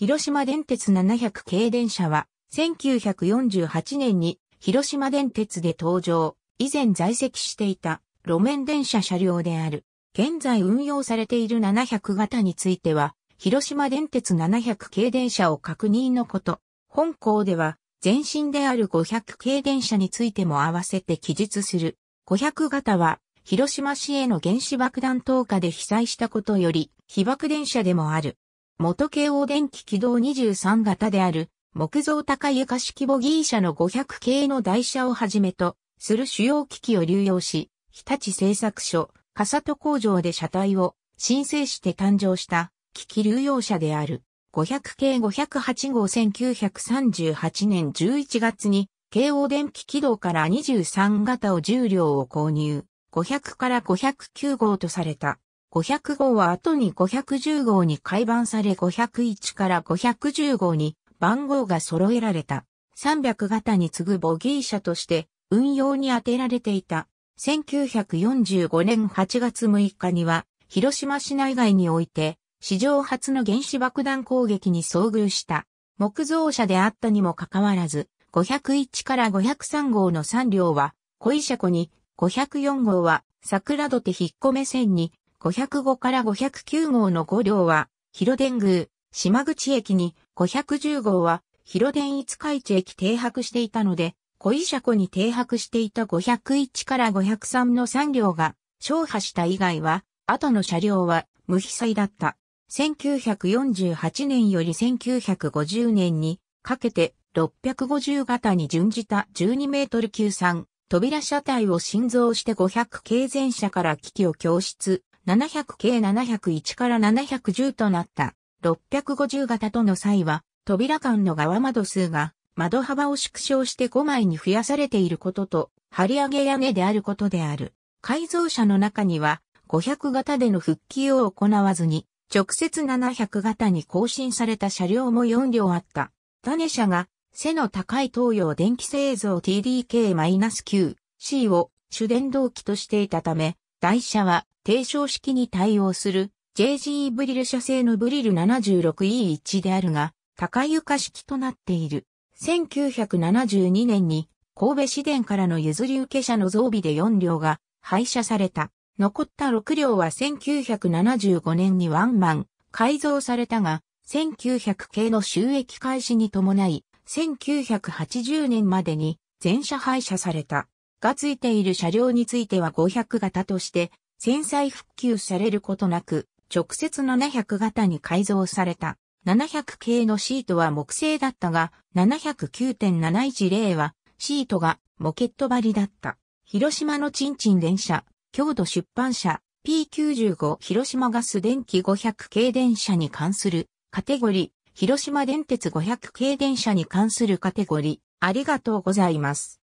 広島電鉄700系電車は、1948年に広島電鉄で登場、以前在籍していた路面電車車両である。現在運用されている700型については、広島電鉄700系電車を確認のこと。本校では、前身である500系電車についても合わせて記述する。500型は、広島市への原子爆弾投下で被災したことより、被爆電車でもある。元京王電気軌道23型である、木造高床式ボギー車の500系の台車をはじめと、する主要機器を流用し、日立製作所、笠戸工場で車体を申請して誕生した機器流用車である。500系508号1938年11月に、京王電気軌道から23型を10両を購入、500から509号とされた。500号は後に510号に改版され501から510号に番号が揃えられた。300型に次ぐボギー車として運用に充てられていた。1945年8月6日には広島市内外において史上初の原子爆弾攻撃に遭遇した。木造車であったにもかかわらず、501から503号の3両は、小石車に、504号は、桜土手引っ込め線に、505から509号の5両は、広電宮、島口駅に、510号は、広電五日市駅停泊していたので、小石湖に停泊していた501から503の3両が、消破した以外は、後の車両は、無被災だった。1948年より1950年に、かけて、650型に準じた12メートル級3、扉車体を新造して500系全車から機器を供出、700系701から710となった650型との際は、扉間の側窓数が窓幅を縮小して5枚に増やされていることと、張り上げ屋根であることである。改造車の中には、500型での復帰を行わずに、直接700型に更新された車両も4両あった。種車が、背の高い東洋電気製造 TDK-9C を主電動機としていたため、台車は低床式に対応する JGE ブリル社製のブリル 76E1 であるが、高床式となっている。1972年に神戸市電からの譲り受け車の増備で4両が廃車された。残った6両は1975年にワンマン改造されたが、1900系の収益開始に伴い、1980年までに全車廃車された。がついている車両については500型として戦災復旧されることなく、直接700型に改造された。700系のシートは木製だったが、709.710はシートがモケット張りだった。広島のチンチン電車、郷土出版社 P95 広島ガス電気500系電車に関するカテゴリー、広島電鉄500系電車に関するカテゴリー、ありがとうございます。